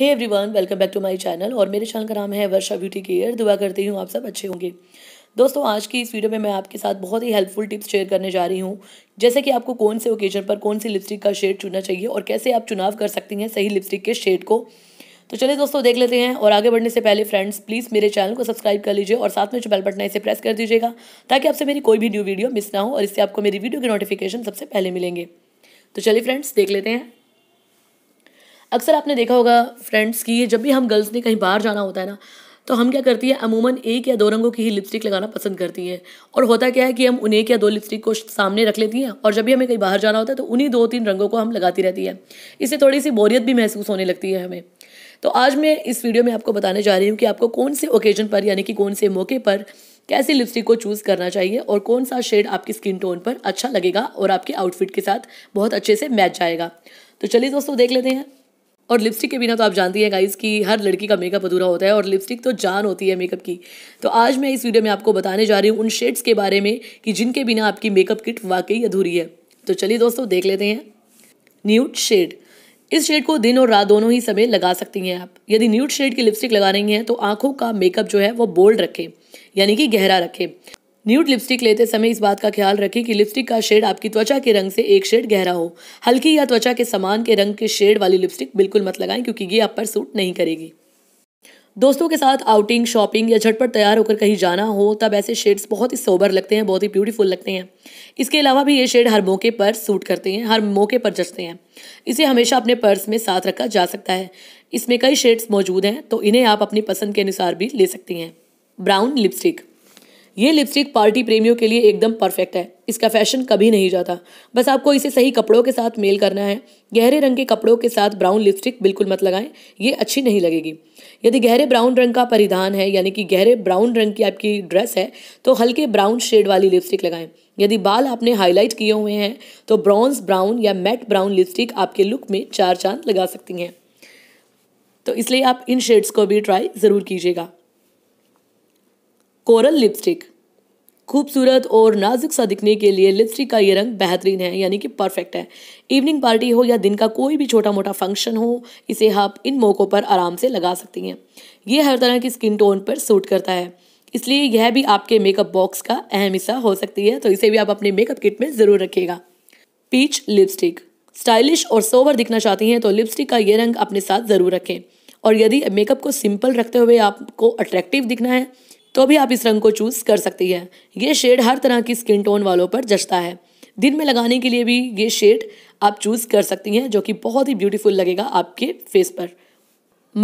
hey everyone welcome back to my channel और मेरे channel का नाम है वर्षा ब्यूटी केयर दुआ करती हूँ आप सब अच्छे होंगे दोस्तों आज की इस वीडियो में मैं आपके साथ बहुत ही हेल्पफुल टिप्स शेयर करने जा रही हूँ जैसे कि आपको कौन से ओकेजन पर कौन सी लिपस्टिक का शेड चुनना चाहिए और कैसे आप चुनाव कर सकती हैं सही लिपस्टिक के शेड को तो चलिए दोस्तों देख लेते हैं और आगे बढ़ने से पहले फ्रेंड्स प्लीज़ मेरे चैनल को सब्सक्राइब कर लीजिए और साथ में जो बेल बटन है इसे प्रेस कर दीजिएगा ताकि आपसे मेरी कोई भी न्यू वीडियो मिस ना हो और इससे आपको मेरी वीडियो के नोटिफिकेशन सबसे पहले मिलेंगे तो चलिए फ्रेंड्स देख लेते हैं अक्सर आपने देखा होगा फ्रेंड्स की जब भी हम गर्ल्स ने कहीं बाहर जाना होता है ना तो हम क्या करती है अमूमन एक या दो रंगों की ही लिपस्टिक लगाना पसंद करती है और होता क्या है कि हम उन्हें एक या दो लिपस्टिक को सामने रख लेती हैं और जब भी हमें कहीं बाहर जाना होता है तो उन्हीं दो तीन रंगों को हम लगाती रहती है इससे थोड़ी सी बोरियत भी महसूस होने लगती है हमें तो आज मैं इस वीडियो में आपको बताने जा रही हूँ कि आपको कौन से ओकेजन पर यानी कि कौन से मौके पर कैसी लिपस्टिक को चूज़ करना चाहिए और कौन सा शेड आपकी स्किन टोन पर अच्छा लगेगा और आपके आउटफिट के साथ बहुत अच्छे से मैच जाएगा तो चलिए दोस्तों देख लेते हैं और लिपस्टिक के बिना तो आप जानती हैं गाइस कि हर लड़की का मेकअप अधूरा होता है और लिपस्टिक तो जान होती है मेकअप की तो आज मैं इस वीडियो में आपको बताने जा रही हूँ उन शेड्स के बारे में कि जिनके बिना आपकी मेकअप किट वाकई अधूरी है तो चलिए दोस्तों देख लेते हैं न्यूट शेड इस शेड को दिन और रात दोनों ही समय लगा सकती हैं आप यदि न्यूट शेड की लिपस्टिक लगा रही हैं तो आंखों का मेकअप जो है वो बोल्ड रखें यानी कि गहरा रखें न्यूड लिपस्टिक लेते समय इस बात का ख्याल रखें कि लिपस्टिक का शेड आपकी त्वचा के रंग से एक शेड गहरा हो हल्की या त्वचा के समान के रंग के शेड वाली लिपस्टिक बिल्कुल मत लगाएं क्योंकि ये आप पर सूट नहीं करेगी दोस्तों के साथ आउटिंग शॉपिंग या झटपट तैयार होकर कहीं जाना हो तब ऐसे शेड्स बहुत ही सोबर लगते हैं बहुत ही ब्यूटीफुल लगते हैं इसके अलावा भी ये शेड हर मौके पर सूट करते हैं हर मौके पर जचते हैं इसे हमेशा अपने पर्स में साथ रखा जा सकता है इसमें कई शेड्स मौजूद हैं तो इन्हें आप अपनी पसंद के अनुसार भी ले सकती हैं ब्राउन लिपस्टिक ये लिपस्टिक पार्टी प्रेमियों के लिए एकदम परफेक्ट है इसका फैशन कभी नहीं जाता बस आपको इसे सही कपड़ों के साथ मेल करना है गहरे रंग के कपड़ों के साथ ब्राउन लिपस्टिक बिल्कुल मत लगाएं ये अच्छी नहीं लगेगी यदि गहरे ब्राउन रंग का परिधान है यानी कि गहरे ब्राउन रंग की आपकी ड्रेस है तो हल्के ब्राउन शेड वाली लिपस्टिक लगाएं यदि बाल आपने हाईलाइट किए हुए हैं तो ब्रॉन्ज ब्राउन या मैट ब्राउन लिपस्टिक आपके लुक में चार चांद लगा सकती हैं तो इसलिए आप इन शेड्स को भी ट्राई ज़रूर कीजिएगा कोरल लिपस्टिक खूबसूरत और नाजुक सा दिखने के लिए लिपस्टिक का ये रंग बेहतरीन है यानी कि परफेक्ट है इवनिंग पार्टी हो या दिन का कोई भी छोटा मोटा फंक्शन हो इसे आप हाँ इन मौक़ों पर आराम से लगा सकती हैं ये हर तरह की स्किन टोन पर सूट करता है इसलिए यह भी आपके मेकअप बॉक्स का अहम हिस्सा हो सकती है तो इसे भी आप अपने मेकअप किट में ज़रूर रखिएगा पीच लिपस्टिक स्टाइलिश और सोवर दिखना चाहती हैं तो लिपस्टिक का ये रंग अपने साथ ज़रूर रखें और यदि मेकअप को सिंपल रखते हुए आपको अट्रैक्टिव दिखना है तो भी आप इस रंग को चूज़ कर सकती हैं ये शेड हर तरह की स्किन टोन वालों पर जचता है दिन में लगाने के लिए भी ये शेड आप चूज़ कर सकती हैं जो कि बहुत ही ब्यूटीफुल लगेगा आपके फेस पर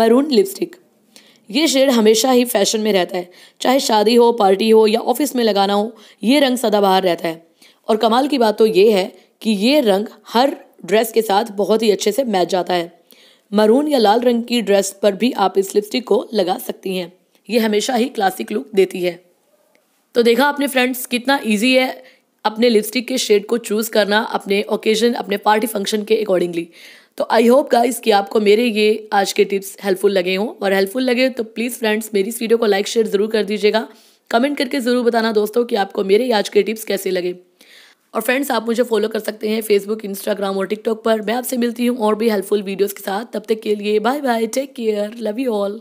मरून लिपस्टिक ये शेड हमेशा ही फैशन में रहता है चाहे शादी हो पार्टी हो या ऑफिस में लगाना हो ये रंग सदाबहार रहता है और कमाल की बात तो ये है कि ये रंग हर ड्रेस के साथ बहुत ही अच्छे से मैच जाता है मरून या लाल रंग की ड्रेस पर भी आप इस लिपस्टिक को लगा सकती हैं ये हमेशा ही क्लासिक लुक देती है तो देखा आपने फ्रेंड्स कितना ईजी है अपने लिपस्टिक के शेड को चूज़ करना अपने ओकेजन अपने पार्टी फंक्शन के अकॉर्डिंगली तो आई होप गाइस कि आपको मेरे ये आज के टिप्स हेल्पफुल लगे हों और हेल्पफुल लगे तो प्लीज़ फ्रेंड्स मेरी इस वीडियो को लाइक शेयर ज़रूर कर दीजिएगा कमेंट करके ज़रूर बताना दोस्तों कि आपको मेरे आज के टिप्स कैसे लगे और फ्रेंड्स आप मुझे फॉलो कर सकते हैं फेसबुक इंस्टाग्राम और टिकटॉक पर मैं आपसे मिलती हूँ और भी हेल्पफुल वीडियोज़ के साथ तब तक के लिए bye bye take care love you all